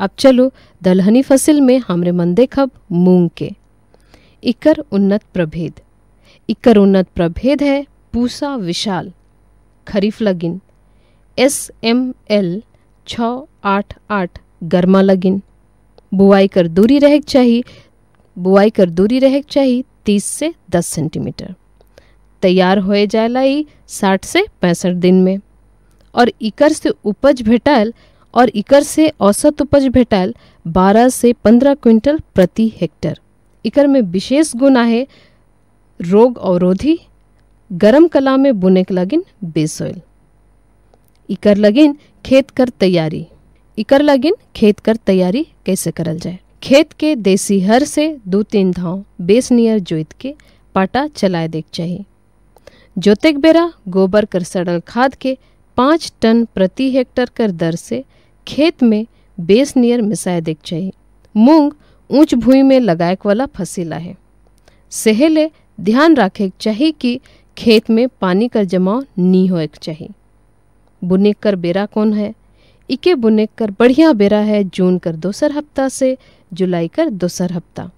अब चलो दलहनी फसल में हमरे मन देखब मूंग के इकर उन्नत प्रभेद इकर उन्नत प्रभेद है पूसा विशाल खरीफ लगिन एस एम एल छ आठ आठ गर्मा लगिन बुआई कर दूरी रह चाहिए बुआई कर दूरी रह चाहिए तीस से दस सेंटीमीटर तैयार हो जाए साठ से पैंसठ दिन में और इकर से उपज भेटल और इकर से औसत उपज भेटायल 12 से 15 क्विंटल प्रति हेक्टर इकर में विशेष गुण है रोग अवरोधी गरम कला में बुने के लगिन बेसोइल इकर लगिन खेत कर तैयारी इकर लगिन खेत कर तैयारी कैसे करल जाए खेत के देसी हर से दो तीन धाव बेस नियर जोत के पाटा चलाए देख चाहिए जोतेक बेरा गोबर कर सड़ल खाद के पाँच टन प्रति हेक्टर कर दर से खेत में बेस नियर मिसाय देख चाहिए मूंग ऊंच भूई में लगाएक वाला फसीला है सहेले ध्यान रखे चाहिए कि खेत में पानी का जमाव नहीं हो चाहिए बुनिक कर बेरा कौन है इके बुनिक कर बढ़िया बेरा है जून कर दोसर हफ्ता से जुलाई कर दोसर हफ्ता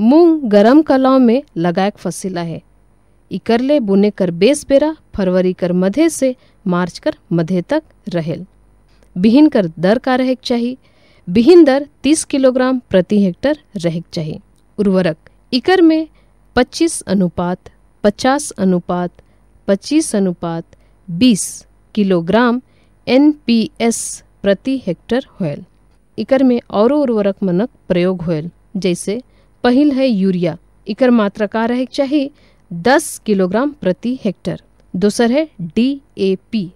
मूंग गरम कलाओं में लगायक फसीला है इकरले बुने कर बेस बेरा फरवरी कर मधे से मार्च कर मधे तक रहेल बिहीन कर दर का रहक चाहिए बिहीन दर 30 किलोग्राम प्रति हेक्टर रहक चाहिए उर्वरक इकर में 25 अनुपात 50 अनुपात 25 अनुपात 20 किलोग्राम एन प्रति हेक्टर होयल इकर में और उर्वरक मनक प्रयोग होयल जैसे पहल है यूरिया इकर मात्रा का रहक चाहिए 10 किलोग्राम प्रति हेक्टर दूसर है डी ए पी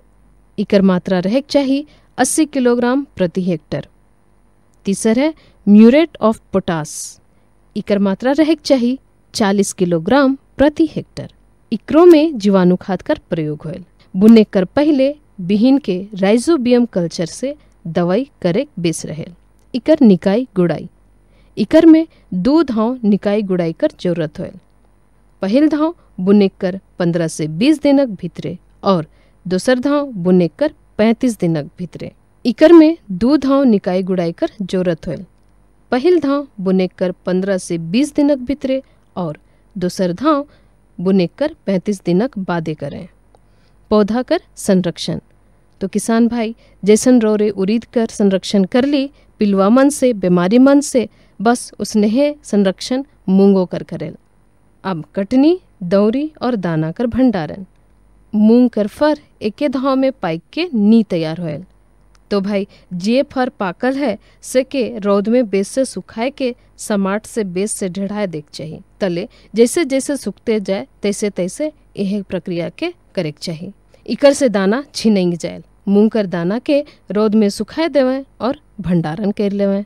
इकर मात्रा रहक चाहिए 80 किलोग्राम प्रति हेक्टर तीसर है म्यूरेट ऑफ पोटास इकर मात्रा रहक चाहिए 40 किलोग्राम प्रति हेक्टर इकरो में जीवाणु खाद कर प्रयोग होल बुने कर पहले बिहीन के राइजोबियम कल्चर से दवाई करे बेस रहे इकर निकाय गुड़ाई इकर में दो धाव निकाय गुड़ाई कर जरूरत होल पहल धाव बुने कर पंद्रह से बीस दिनक भीतरे और दूसर धाव बुने कर पैंतीस दिनक भीतरे इकर में दो धाव निकाय गुड़ाई कर जोरत होल पहल धाव बुनेक कर पंद्रह से बीस दिनक भीतरे और दूसर धाव बुनेक कर पैंतीस दिनक बादे करें पौधा कर संरक्षण तो किसान भाई जैसन रोरे उरीद कर संरक्षण कर ली पिलवा मन से बीमारी मन से बस उसने संरक्षण मूंगो कर करेल अब कटनी दौरी और दाना कर भंडारण मूंग कर फर एक धाव में पाइक के नी तैयार होयल तो भाई जे फर पाकल है से के रौद में बेस से सुखाए के समाट से बेस से ढेढ़ाए देख चाहिए तले जैसे जैसे सुखते जाए तैसे तैसे यह प्रक्रिया के करे चाहिए इकर से दाना छिनेंग जाए मूंग कर दाना के रौद में सुखाए देवें और भंडारण कर लेवें